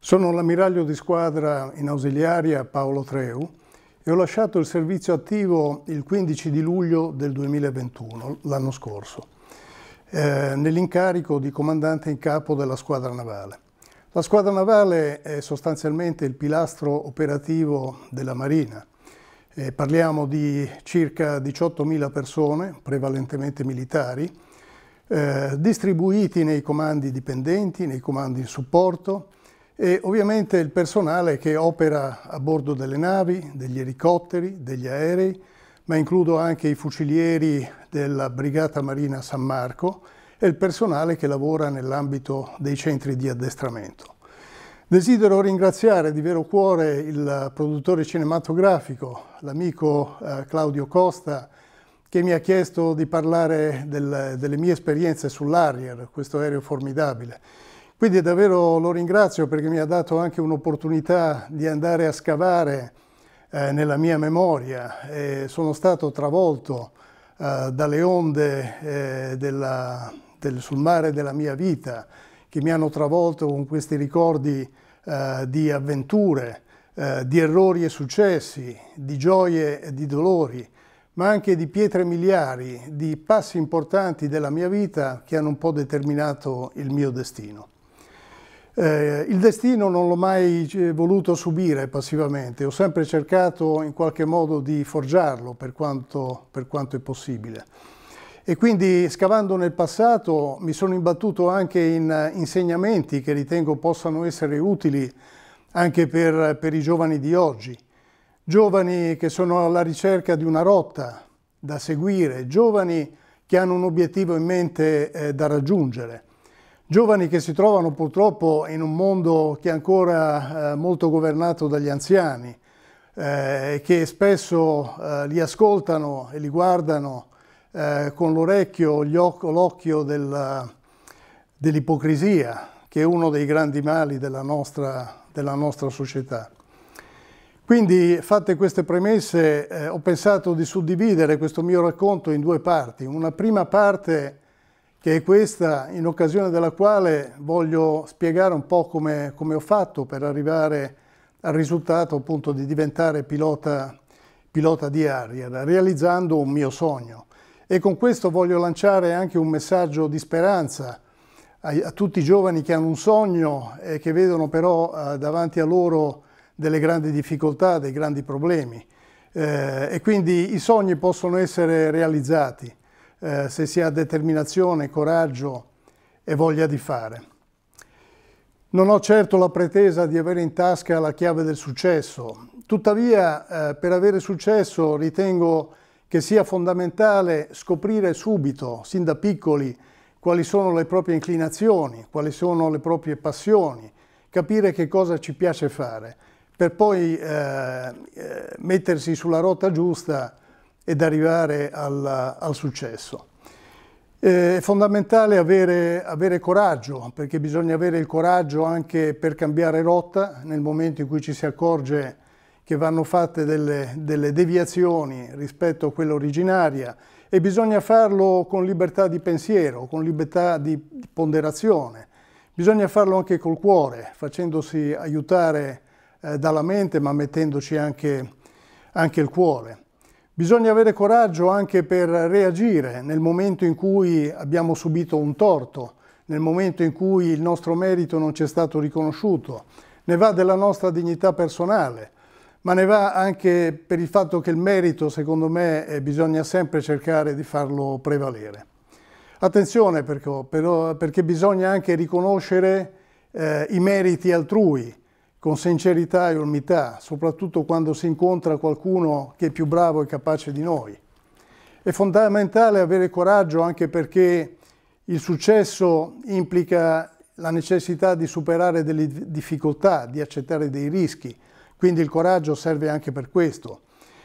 Sono l'ammiraglio di squadra in ausiliaria Paolo Treu e ho lasciato il servizio attivo il 15 di luglio del 2021, l'anno scorso, eh, nell'incarico di comandante in capo della squadra navale. La squadra navale è sostanzialmente il pilastro operativo della Marina. Eh, parliamo di circa 18.000 persone, prevalentemente militari, eh, distribuiti nei comandi dipendenti, nei comandi in supporto, e ovviamente il personale che opera a bordo delle navi, degli elicotteri, degli aerei, ma includo anche i fucilieri della Brigata Marina San Marco e il personale che lavora nell'ambito dei centri di addestramento. Desidero ringraziare di vero cuore il produttore cinematografico, l'amico eh, Claudio Costa, che mi ha chiesto di parlare del, delle mie esperienze sull'Arrier, questo aereo formidabile quindi davvero lo ringrazio perché mi ha dato anche un'opportunità di andare a scavare eh, nella mia memoria. E sono stato travolto eh, dalle onde eh, della, del, sul mare della mia vita che mi hanno travolto con questi ricordi eh, di avventure, eh, di errori e successi, di gioie e di dolori, ma anche di pietre miliari, di passi importanti della mia vita che hanno un po' determinato il mio destino. Eh, il destino non l'ho mai eh, voluto subire passivamente, ho sempre cercato in qualche modo di forgiarlo per quanto, per quanto è possibile. E quindi scavando nel passato mi sono imbattuto anche in eh, insegnamenti che ritengo possano essere utili anche per, per i giovani di oggi. Giovani che sono alla ricerca di una rotta da seguire, giovani che hanno un obiettivo in mente eh, da raggiungere. Giovani che si trovano purtroppo in un mondo che è ancora eh, molto governato dagli anziani, eh, che spesso eh, li ascoltano e li guardano eh, con l'orecchio, l'occhio dell'ipocrisia, che è uno dei grandi mali della nostra, della nostra società. Quindi, fatte queste premesse, eh, ho pensato di suddividere questo mio racconto in due parti. Una prima parte che è questa in occasione della quale voglio spiegare un po' come, come ho fatto per arrivare al risultato appunto di diventare pilota, pilota di Ariel, realizzando un mio sogno. E con questo voglio lanciare anche un messaggio di speranza a, a tutti i giovani che hanno un sogno e che vedono però eh, davanti a loro delle grandi difficoltà, dei grandi problemi. Eh, e quindi i sogni possono essere realizzati eh, se si ha determinazione, coraggio e voglia di fare. Non ho certo la pretesa di avere in tasca la chiave del successo, tuttavia eh, per avere successo ritengo che sia fondamentale scoprire subito, sin da piccoli, quali sono le proprie inclinazioni, quali sono le proprie passioni, capire che cosa ci piace fare, per poi eh, eh mettersi sulla rotta giusta ed arrivare al, al successo. Eh, è fondamentale avere, avere, coraggio, perché bisogna avere il coraggio anche per cambiare rotta nel momento in cui ci si accorge che vanno fatte delle, delle deviazioni rispetto a quella originaria e bisogna farlo con libertà di pensiero, con libertà di ponderazione. Bisogna farlo anche col cuore, facendosi aiutare eh, dalla mente ma mettendoci anche, anche il cuore. Bisogna avere coraggio anche per reagire nel momento in cui abbiamo subito un torto, nel momento in cui il nostro merito non ci è stato riconosciuto. Ne va della nostra dignità personale, ma ne va anche per il fatto che il merito, secondo me, eh, bisogna sempre cercare di farlo prevalere. Attenzione perché, però, perché bisogna anche riconoscere eh, i meriti altrui, con sincerità e umiltà, soprattutto quando si incontra qualcuno che è più bravo e capace di noi. È fondamentale avere coraggio anche perché il successo implica la necessità di superare delle difficoltà, di accettare dei rischi, quindi il coraggio serve anche per questo.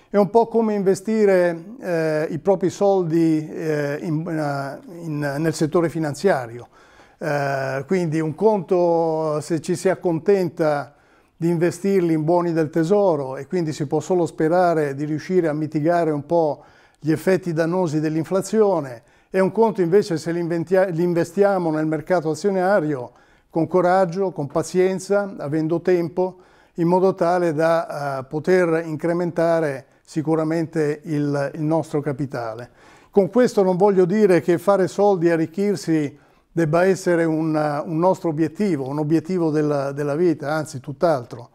È un po' come investire eh, i propri soldi eh, in, eh, in, nel settore finanziario, eh, quindi un conto se ci si accontenta di investirli in buoni del tesoro e quindi si può solo sperare di riuscire a mitigare un po' gli effetti dannosi dell'inflazione È un conto invece se li investiamo nel mercato azionario con coraggio, con pazienza, avendo tempo, in modo tale da eh, poter incrementare sicuramente il, nostro capitale. Con questo non voglio dire che fare soldi e arricchirsi debba essere un, un nostro obiettivo, un obiettivo della, della vita, anzi tutt'altro.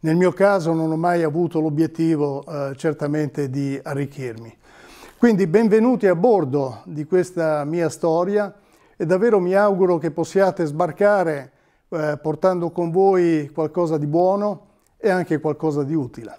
Nel mio caso non ho mai avuto l'obiettivo eh, certamente di arricchirmi. Quindi benvenuti a bordo di questa mia storia e davvero mi auguro che possiate sbarcare eh, portando con voi qualcosa di buono e anche qualcosa di utile.